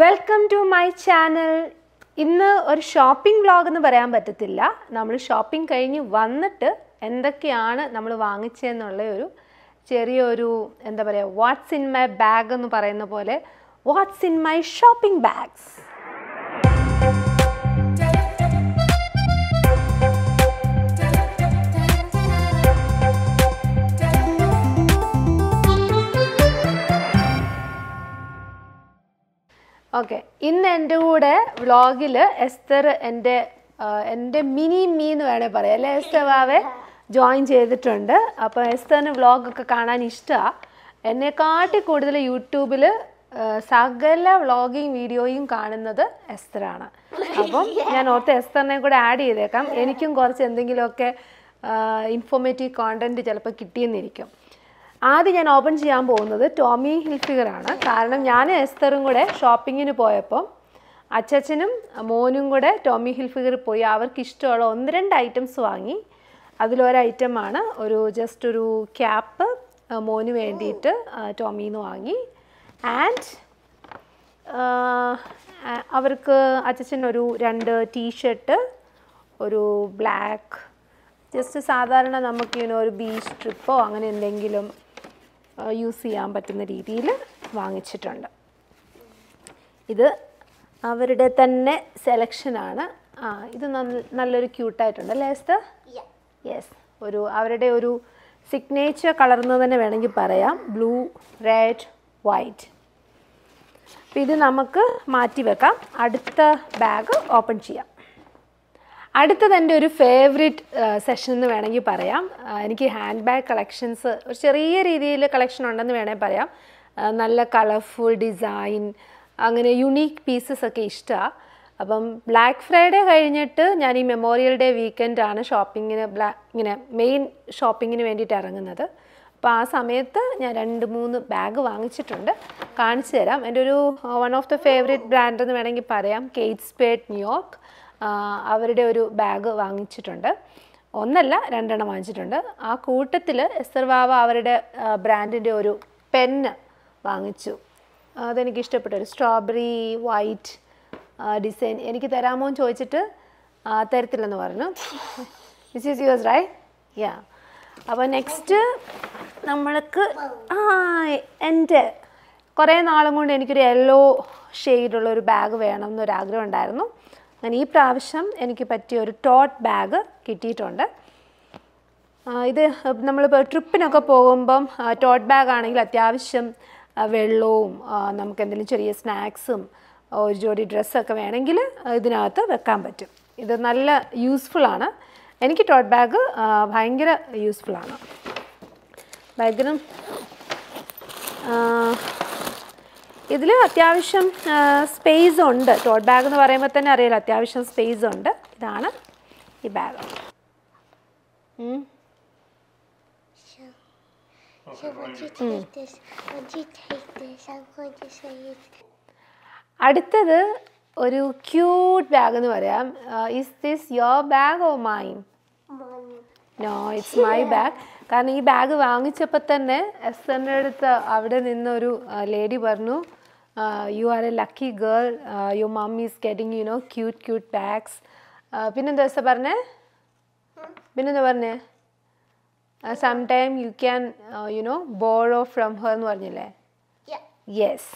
welcome to my channel ഇന്ന് ഒരു shopping vlog എന്ന് പറയാൻ പറ്റത്തില്ല നമ്മൾ ഷോപ്പിംഗ് കഴിഞ്ഞ് വന്നിട്ട് എന്തൊക്കെയാണ് നമ്മൾ വാങ്ങിച്ചതെന്നുള്ള ഒരു ചെറിയൊരു എന്താ പറയുക വാട്ട്സ് ഇൻ മൈ ബാഗ് എന്ന് പറയുന്ന പോലെ what's in my shopping bags okay ഇന്ന് എൻ്റെ കൂടെ വ്ളോഗിൽ എസ്തർ എൻ്റെ എൻ്റെ മിനി മീ എന്ന് വേണേൽ പറയാം അല്ലേ എസ്തർ വാവേ ജോയിൻ ചെയ്തിട്ടുണ്ട് അപ്പോൾ എസ്തറിന് വ്ളോഗൊക്കെ കാണാൻ ഇഷ്ടമാണ് എന്നെക്കാട്ടി കൂടുതൽ യൂട്യൂബിൽ സകല വ്ളോഗിങ് വീഡിയോയും കാണുന്നത് എസ്തറാണ് അപ്പം ഞാൻ ഓർത്ത് എസ്തറിനെ കൂടെ ആഡ് ചെയ്തേക്കാം എനിക്കും കുറച്ച് എന്തെങ്കിലുമൊക്കെ ഇൻഫോർമേറ്റീവ് കോണ്ടൻറ്റ് ചിലപ്പോൾ കിട്ടിയെന്നിരിക്കും ആദ്യം ഞാൻ ഓപ്പൺ ചെയ്യാൻ പോകുന്നത് ടോമി ഫിഗർ ആണ് കാരണം ഞാൻ എസ്തറും കൂടെ ഷോപ്പിങ്ങിന് പോയപ്പോൾ അച്ചച്ചനും മോനും കൂടെ ടോമി ഹിൽഫിഗർ പോയി അവർക്ക് ഇഷ്ടമുള്ള ഒന്ന് രണ്ട് ഐറ്റംസ് വാങ്ങി അതിലൊരു ആണ് ഒരു ജസ്റ്റ് ഒരു ക്യാപ്പ് മോന് വേണ്ടിയിട്ട് ടോമിന്ന് വാങ്ങി ആൻഡ് അവർക്ക് അച്ഛൻ ഒരു രണ്ട് ടീഷർട്ട് ഒരു ബ്ലാക്ക് ജസ്റ്റ് സാധാരണ നമുക്ക് ഇങ്ങനെ ഒരു ബീച്ച് ട്രിപ്പോ അങ്ങനെ എന്തെങ്കിലും യൂസ് ചെയ്യാൻ പറ്റുന്ന രീതിയിൽ വാങ്ങിച്ചിട്ടുണ്ട് ഇത് അവരുടെ തന്നെ സെലക്ഷനാണ് ആ ഇത് നല്ലൊരു ക്യൂട്ടായിട്ടുണ്ട് അല്ലേ എസ്തർ യെസ് ഒരു അവരുടെ ഒരു സിഗ്നേച്ചർ കളർന്ന് തന്നെ വേണമെങ്കിൽ പറയാം ബ്ലൂ റെഡ് വൈറ്റ് അപ്പം ഇത് നമുക്ക് മാറ്റി വെക്കാം അടുത്ത ബാഗ് ഓപ്പൺ ചെയ്യാം അടുത്തത് എൻ്റെ ഒരു ഫേവറേറ്റ് സെഷൻ എന്ന് വേണമെങ്കിൽ പറയാം എനിക്ക് ഹാൻഡ് ബാഗ് കളക്ഷൻസ് ഒരു ചെറിയ രീതിയിൽ കളക്ഷൻ ഉണ്ടെന്ന് വേണമെങ്കിൽ പറയാം നല്ല കളർഫുൾ ഡിസൈൻ അങ്ങനെ യുണീക്ക് പീസസ് ഒക്കെ ഇഷ്ടമാണ് അപ്പം ബ്ലാക്ക് ഫ്രൈഡേ കഴിഞ്ഞിട്ട് ഞാൻ ഈ മെമ്മോറിയൽ ഡേ വീക്കെൻഡാണ് ഷോപ്പിങ്ങിന് ബ്ലാ ഇങ്ങനെ മെയിൻ ഷോപ്പിങ്ങിന് വേണ്ടിയിട്ട് ഇറങ്ങുന്നത് അപ്പോൾ ആ സമയത്ത് ഞാൻ രണ്ട് മൂന്ന് ബാഗ് വാങ്ങിച്ചിട്ടുണ്ട് കാണിച്ചു തരാം എൻ്റെ ഒരു one of the favourite brand എന്ന് വേണമെങ്കിൽ പറയാം കേറ്റ് സ്പേഡ് ന്യൂയോർക്ക് അവരുടെ ഒരു ബാഗ് വാങ്ങിച്ചിട്ടുണ്ട് ഒന്നല്ല രണ്ടെണ്ണം വാങ്ങിച്ചിട്ടുണ്ട് ആ കൂട്ടത്തിൽ എസ് വാവ അവരുടെ ബ്രാൻഡിൻ്റെ ഒരു പെന്ന് വാങ്ങിച്ചു അതെനിക്ക് ഇഷ്ടപ്പെട്ട ഒരു സ്ട്രോബെറി വൈറ്റ് ഡിസൈൻ എനിക്ക് തരാമോ എന്ന് ചോദിച്ചിട്ട് തരത്തില്ലെന്ന് പറഞ്ഞു this is yours right ya അപ്പോൾ നെക്സ്റ്റ് നമ്മൾക്ക് ആ എൻ്റെ കുറേ നാളും കൊണ്ട് എനിക്കൊരു യെല്ലോ ഷെയ്ഡുള്ളൊരു ഒരു ബാഗ് വേണമെന്നൊരു ആഗ്രഹം ഉണ്ടായിരുന്നു അങ്ങനെ ഈ പ്രാവശ്യം എനിക്ക് പറ്റിയ ഒരു ടോട്ട് ബാഗ് കിട്ടിയിട്ടുണ്ട് ഇത് നമ്മളിപ്പോൾ ട്രിപ്പിനൊക്കെ പോകുമ്പം ടോട്ട് ബാഗ് ആണെങ്കിൽ അത്യാവശ്യം വെള്ളവും നമുക്ക് എന്തെങ്കിലും ചെറിയ സ്നാക്സും ഒരു ജോഡി ഡ്രസ്സൊക്കെ വേണമെങ്കിൽ ഇതിനകത്ത് വെക്കാൻ പറ്റും ഇത് നല്ല യൂസ്ഫുള്ളാണ് എനിക്ക് ടോട്ട് ബാഗ് ഭയങ്കര യൂസ്ഫുള്ളാണ് ഭയങ്കരം ഇതിൽ അത്യാവശ്യം സ്പേസ് ഉണ്ട് ടോട്ട് ബാഗ് എന്ന് പറയുമ്പോൾ തന്നെ അറിയാലോ അത്യാവശ്യം സ്പേസ് ഉണ്ട് ഇതാണ് ഈ ബാഗ് അടുത്തത് ഒരു ക്യൂട്ട് ബാഗ് എന്ന് പറയാം is this your bag oh mine no it's my bag കാരണം ഈ ബാഗ് വാങ്ങിച്ചപ്പോൾ തന്നെ എസ് എൻ്റെ അടുത്ത് അവിടെ നിന്നൊരു ലേഡി പറഞ്ഞു you are a lucky girl you mummy is getting you know cute cute bags പിന്നെന്താ ദിവസം പറഞ്ഞേ പിന്നെന്താ പറഞ്ഞേ some time you can you know borrow from her എന്ന് പറഞ്ഞില്ലേ യെസ്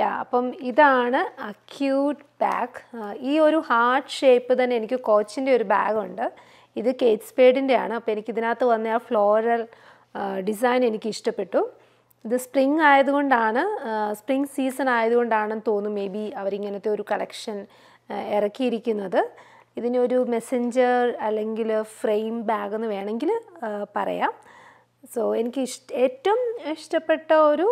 യാ അപ്പം ഇതാണ് അക്യൂട്ട് ബാഗ് ഈ ഒരു ഹാർട്ട് ഷേപ്പ് തന്നെ എനിക്ക് കോച്ചിൻ്റെ ഒരു ബാഗുണ്ട് ഇത് കേറ്റ് സ്പേഡിൻ്റെ ആണ് അപ്പോൾ എനിക്കിതിനകത്ത് വന്ന ആ ഫ്ലോറൽ ഡിസൈൻ എനിക്ക് ഇഷ്ടപ്പെട്ടു ഇത് സ്പ്രിങ് ആയതുകൊണ്ടാണ് സ്പ്രിങ് സീസൺ ആയതുകൊണ്ടാണെന്ന് തോന്നുന്നു മേ ബി അവരിങ്ങനത്തെ ഒരു കളക്ഷൻ ഇറക്കിയിരിക്കുന്നത് ഇതിനൊരു മെസ്സഞ്ചർ അല്ലെങ്കിൽ ഫ്രെയിം ബാഗ് എന്ന് വേണമെങ്കിൽ പറയാം സോ എനിക്ക് ഇഷ്ട ഏറ്റവും ഇഷ്ടപ്പെട്ട ഒരു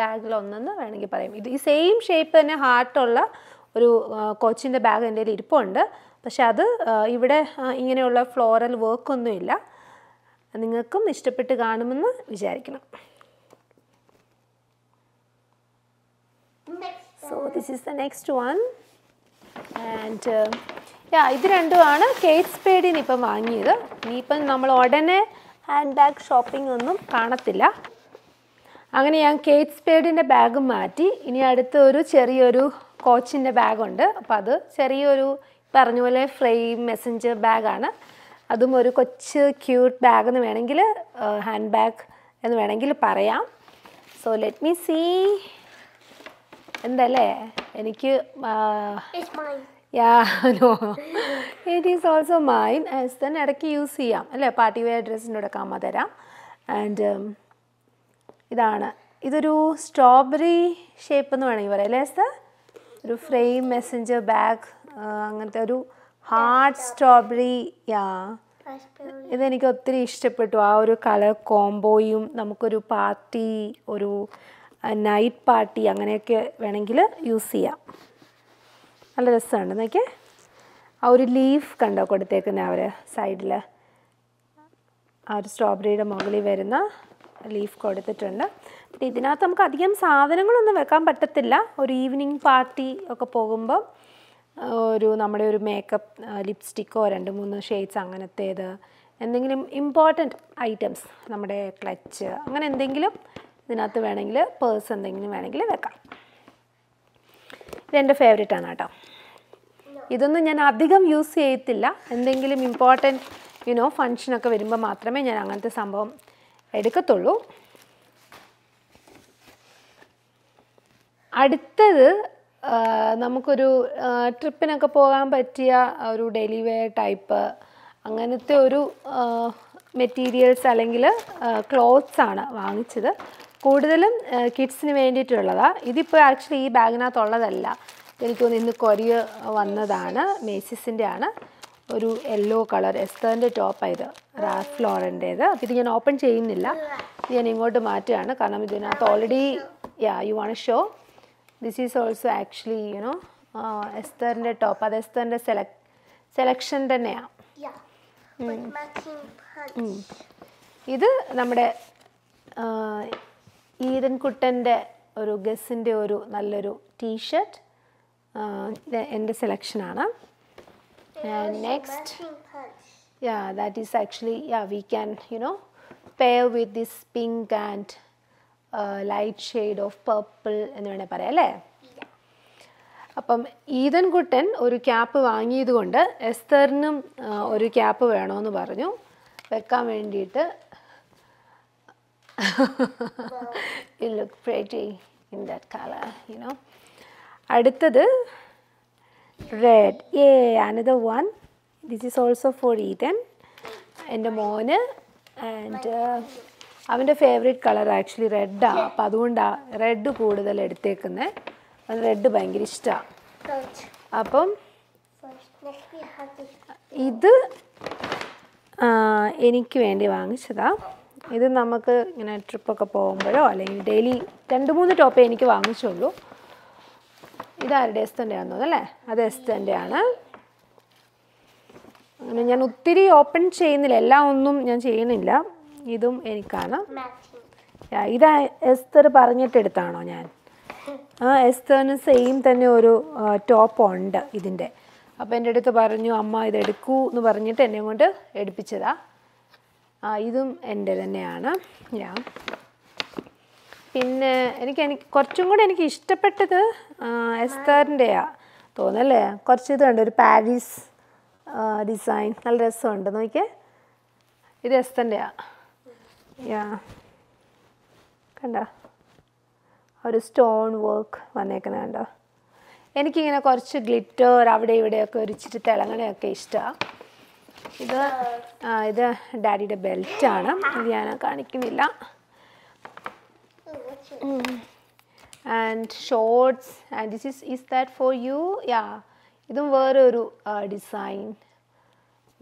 ബാഗിലൊന്നെന്ന് വേണമെങ്കിൽ പറയാം ഇത് ഈ സെയിം ഷേപ്പ് തന്നെ ഹാർട്ടുള്ള ഒരു കോച്ചിൻ്റെ ബാഗ് എൻ്റെ കയ്യിൽ ഇരിപ്പുണ്ട് പക്ഷെ അത് ഇവിടെ ഇങ്ങനെയുള്ള ഫ്ലോറൽ വർക്കൊന്നുമില്ല നിങ്ങൾക്കും ഇഷ്ടപ്പെട്ട് കാണുമെന്ന് വിചാരിക്കണം so this is the next one and ya ഇത് രണ്ടുമാണ് കേറ്റ്സ് സ്പേഡിന് ഇപ്പം വാങ്ങിയത് ഇനിയിപ്പം നമ്മൾ ഉടനെ ഹാൻഡ് ബാഗ് ഷോപ്പിംഗ് ഒന്നും കാണത്തില്ല അങ്ങനെ ഞാൻ കേറ്റ്സ് പേഡിൻ്റെ ബാഗും മാറ്റി ഇനി അടുത്ത ഒരു ചെറിയൊരു കോച്ചിൻ്റെ ബാഗുണ്ട് അപ്പോൾ അത് ചെറിയൊരു പറഞ്ഞ പോലെ ഫ്രെയിം മെസ്സഞ്ചർ ബാഗാണ് അതും ഒരു കൊച്ച് ക്യൂട്ട് ബാഗ് എന്ന് വേണമെങ്കിൽ ഹാൻഡ് ബാഗ് എന്ന് വേണമെങ്കിൽ പറയാം സോ ലെറ്റ് മീ സീ എന്തല്ലേ എനിക്ക് it is also mine as തന്നെ ഇടയ്ക്ക് യൂസ് ചെയ്യാം അല്ലേ പാർട്ടി വെയർ ഡ്രസ്സിൻ്റെ കൂടെ കാമ തരാം ആൻഡ് ഇതാണ് ഇതൊരു സ്ട്രോബെറി ഷേപ്പ് എന്ന് വേണമെങ്കിൽ പറയാം അല്ലേ ഒരു ഫ്രെയിം മെസ്സഞ്ചർ ബാഗ് അങ്ങനത്തെ ഒരു ഹാർഡ് സ്ട്രോബെറി യാ ഇതെനിക്ക് ഒത്തിരി ഇഷ്ടപ്പെട്ടു ആ ഒരു കളർ കോംബോയും നമുക്കൊരു പാർട്ടി ഒരു നൈറ്റ് പാർട്ടി അങ്ങനെയൊക്കെ വേണമെങ്കിൽ യൂസ് ചെയ്യാം നല്ല രസമാണ് എന്നൊക്കെ ആ ഒരു ലീഫ് കണ്ടോ കൊടുത്തേക്കുന്ന അവർ സൈഡിൽ ആ ഒരു സ്ട്രോബെറിയുടെ മുകളിൽ വരുന്ന ലീഫ് കൊടുത്തിട്ടുണ്ട് ഇതിനകത്ത് നമുക്ക് അധികം സാധനങ്ങളൊന്നും വെക്കാൻ പറ്റത്തില്ല ഒരു ഈവനിങ് പാർട്ടി ഒക്കെ പോകുമ്പം ഒരു നമ്മുടെ ഒരു മേക്കപ്പ് ലിപ്സ്റ്റിക്കോ രണ്ട് മൂന്ന് ഷെയ്ഡ്സ് അങ്ങനത്തേത് എന്തെങ്കിലും ഇമ്പോർട്ടൻറ്റ് ഐറ്റംസ് നമ്മുടെ ക്ലച്ച് അങ്ങനെ എന്തെങ്കിലും ഇതിനകത്ത് വേണമെങ്കിൽ പേഴ്സ് എന്തെങ്കിലും വേണമെങ്കിൽ വെക്കാം ഇതെൻ്റെ ആണ് കേട്ടോ ഇതൊന്നും ഞാൻ അധികം യൂസ് ചെയ്യത്തില്ല എന്തെങ്കിലും ഇമ്പോർട്ടൻറ്റ് യുനോ ഫങ്ഷനൊക്കെ വരുമ്പോൾ മാത്രമേ ഞാൻ അങ്ങനത്തെ സംഭവം എടുക്കത്തുള്ളൂ അടുത്തത് നമുക്കൊരു ട്രിപ്പിനൊക്കെ പോകാൻ പറ്റിയ ഒരു ഡെയിലി ടൈപ്പ് അങ്ങനത്തെ ഒരു മെറ്റീരിയൽസ് അല്ലെങ്കിൽ ക്ലോത്ത്സ് ആണ് വാങ്ങിച്ചത് കൂടുതലും കിഡ്സിന് വേണ്ടിയിട്ടുള്ളതാണ് ഇതിപ്പോൾ ആക്ച്വലി ഈ ബാഗിനകത്തുള്ളതല്ല എനിക്ക് തോന്നുന്നു ഇന്ന് കൊരിയ വന്നതാണ് മേസിസിൻ്റെ ആണ് ഒരു യെല്ലോ കളർ എസ്തേറിൻ്റെ ടോപ്പായത് ഇത് റാഫ് ലോറൻ്റേത് അപ്പോൾ ഇത് ഞാൻ ഓപ്പൺ ചെയ്യുന്നില്ല ഇത് ഞാൻ ഇങ്ങോട്ട് മാറ്റുകയാണ് കാരണം ഇതിനകത്ത് already ya you want show this is also actually you know എസ്തറിൻ്റെ uh, ടോപ്പ് അത് എസ്തറിൻ്റെ സെലക് സെലക്ഷൻ തന്നെയാണ് ഇത് നമ്മുടെ ഈതൻകുട്ടൻ്റെ ഒരു ഗസിൻ്റെ ഒരു നല്ലൊരു ടീഷർട്ട് ഇത് എൻ്റെ സെലക്ഷനാണ് next ya that is actually ya we can you know pay with this pink and light shade of purple എന്ന് വേണേൽ പറയാം അല്ലേ അപ്പം കുട്ടൻ ഒരു ക്യാപ്പ് വാങ്ങിയതുകൊണ്ട് എസ്തറിനും ഒരു ക്യാപ്പ് വേണമെന്ന് പറഞ്ഞു വെക്കാൻ വേണ്ടിയിട്ട് ലുക്ക് ഇൻ ദാറ്റ് കളർ അടുത്തത് red a another one this is also for Ethan എൻ്റെ മോന് ആൻഡ് അവൻ്റെ ഫേവറേറ്റ് കളർ ആക്ച്വലി റെഡാണ് അപ്പം അതുകൊണ്ടാണ് റെഡ് കൂടുതൽ എടുത്തേക്കുന്നത് അവന് റെഡ് ഭയങ്കര ഇഷ്ടമാണ് അപ്പം ഇത് എനിക്ക് വേണ്ടി വാങ്ങിച്ചതാ ഇത് നമുക്ക് ഇങ്ങനെ ട്രിപ്പൊക്കെ പോകുമ്പോഴോ അല്ലെങ്കിൽ ഡെയിലി രണ്ട് മൂന്ന് ടോപ്പ് എനിക്ക് വാങ്ങിച്ചുള്ളൂ ഇത് ആരുടെ എസ്തൻ്റെ ആണെന്ന് തോന്നുന്നു അല്ലേ അത് എസ്തൻ്റെ ആണ് അങ്ങനെ ഞാൻ ഒത്തിരി ഓപ്പൺ ചെയ്യുന്നില്ല എല്ലാം ഒന്നും ഞാൻ ചെയ്യുന്നില്ല ഇതും എനിക്കാണ് ഇത് എസ്തർ പറഞ്ഞിട്ടെടുത്താണോ ഞാൻ ആ എസ്തറിന് സെയിം തന്നെ ഒരു ടോപ്പ് ഉണ്ട് ഇതിൻ്റെ അപ്പോൾ എൻ്റെ അടുത്ത് പറഞ്ഞു അമ്മ ഇത് എടുക്കൂ എന്ന് പറഞ്ഞിട്ട് എന്നെ കൊണ്ട് എടുപ്പിച്ചതാ ആ ഇതും എൻ്റെ തന്നെയാണ് യാ പിന്നെ എനിക്ക് എനിക്ക് കുറച്ചും കൂടെ എനിക്ക് ഇഷ്ടപ്പെട്ടത് എസ്തറിൻ്റെയാ തോന്നല്ലേ കുറച്ച് ഇത് കണ്ട് ഒരു പാരീസ് ഡിസൈൻ നല്ല രസമുണ്ട് നോക്കിയേ ഇത് എസ്തൻ്റെയാണ് യാ കണ്ട ഒരു സ്റ്റോൺ വർക്ക് വന്നേക്കുന്നത് കണ്ടോ എനിക്കിങ്ങനെ കുറച്ച് ഗ്ലിറ്റർ അവിടെ ഇവിടെയൊക്കെ ഒരു ഇച്ചിരി തിളങ്ങണയൊക്കെ ഇഷ്ടമാണ് ഇത് ഇത് ഡാഡിയുടെ ബെൽറ്റാണ് ഇത് ഞാൻ കാണിക്കുന്നില്ല and shorts and this is is that for you ya ഇതും വേറെ ഒരു ഡിസൈൻ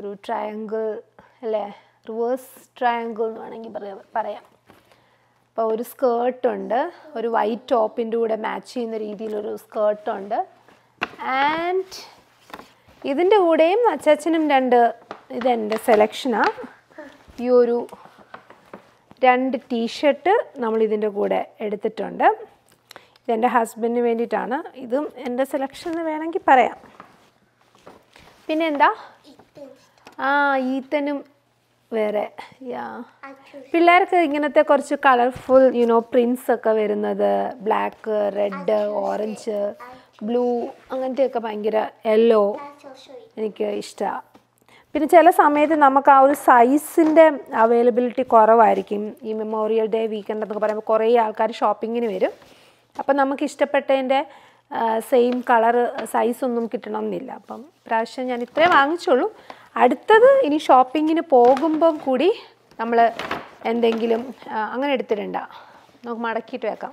ഒരു ട്രയാങ്കിൾ അല്ലേ റിവേഴ്സ് ട്രയാങ്കിൾ എന്ന് വേണമെങ്കിൽ പറയാം അപ്പോൾ ഒരു സ്കേർട്ടുണ്ട് ഒരു വൈറ്റ് ടോപ്പിൻ്റെ കൂടെ മാച്ച് ചെയ്യുന്ന രീതിയിലൊരു സ്കേർട്ടുണ്ട് ആൻഡ് ഇതിൻ്റെ കൂടെയും അച്ചാച്ചനും രണ്ട് ഇതെൻ്റെ സെലക്ഷനാണ് ഈ ഒരു രണ്ട് ടീഷർട്ട് നമ്മൾ ഇതിൻ്റെ കൂടെ എടുത്തിട്ടുണ്ട് ഇതെൻ്റെ ഹസ്ബൻഡിന് വേണ്ടിയിട്ടാണ് ഇതും എൻ്റെ സെലക്ഷൻ എന്ന് വേണമെങ്കിൽ പറയാം പിന്നെ എന്താ ആ ഈത്തനും വേറെ യാ പിള്ളേർക്ക് ഇങ്ങനത്തെ കുറച്ച് കളർഫുൾ യുനോ പ്രിൻസ് ഒക്കെ വരുന്നത് ബ്ലാക്ക് റെഡ് ഓറഞ്ച് ബ്ലൂ അങ്ങനത്തെയൊക്കെ ഭയങ്കര യെല്ലോ എനിക്ക് ഇഷ്ടമാണ് പിന്നെ ചില സമയത്ത് നമുക്ക് ആ ഒരു സൈസിൻ്റെ അവൈലബിലിറ്റി കുറവായിരിക്കും ഈ മെമ്മോറിയൽ ഡേ വീക്കെൻഡ് എന്നൊക്കെ പറയുമ്പോൾ കുറേ ആൾക്കാർ ഷോപ്പിങ്ങിന് വരും അപ്പം നമുക്ക് ഇഷ്ടപ്പെട്ടതിൻ്റെ സെയിം കളർ സൈസൊന്നും കിട്ടണമെന്നില്ല അപ്പം പ്രാവശ്യം ഞാൻ ഇത്രേ വാങ്ങിച്ചുള്ളൂ അടുത്തത് ഇനി ഷോപ്പിങ്ങിന് പോകുമ്പം കൂടി നമ്മൾ എന്തെങ്കിലും അങ്ങനെ എടുത്തിട്ടുണ്ട് നമുക്ക് മടക്കിയിട്ട് വെക്കാം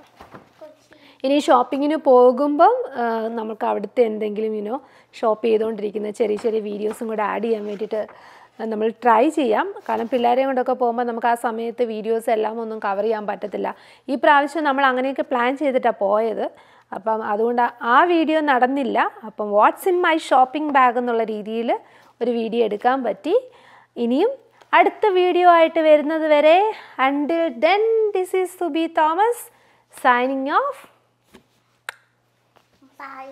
ഇനി ഷോപ്പിങ്ങിന് പോകുമ്പം നമുക്ക് അവിടുത്തെ എന്തെങ്കിലും ഇനോ ഷോപ്പ് ചെയ്തുകൊണ്ടിരിക്കുന്ന ചെറിയ ചെറിയ വീഡിയോസും കൂടെ ആഡ് ചെയ്യാൻ വേണ്ടിയിട്ട് നമ്മൾ ട്രൈ ചെയ്യാം കാരണം പിള്ളേരെയും കൊണ്ടൊക്കെ പോകുമ്പോൾ നമുക്ക് ആ സമയത്ത് വീഡിയോസ് എല്ലാം ഒന്നും കവർ ചെയ്യാൻ പറ്റത്തില്ല ഈ പ്രാവശ്യം നമ്മൾ അങ്ങനെയൊക്കെ പ്ലാൻ ചെയ്തിട്ടാണ് പോയത് അപ്പം അതുകൊണ്ട് ആ വീഡിയോ നടന്നില്ല അപ്പം what's in my shopping bag എന്നുള്ള രീതിയിൽ ഒരു വീഡിയോ എടുക്കാൻ പറ്റി ഇനിയും അടുത്ത വീഡിയോ ആയിട്ട് വരുന്നത് വരെ until then this is Subi Thomas signing off by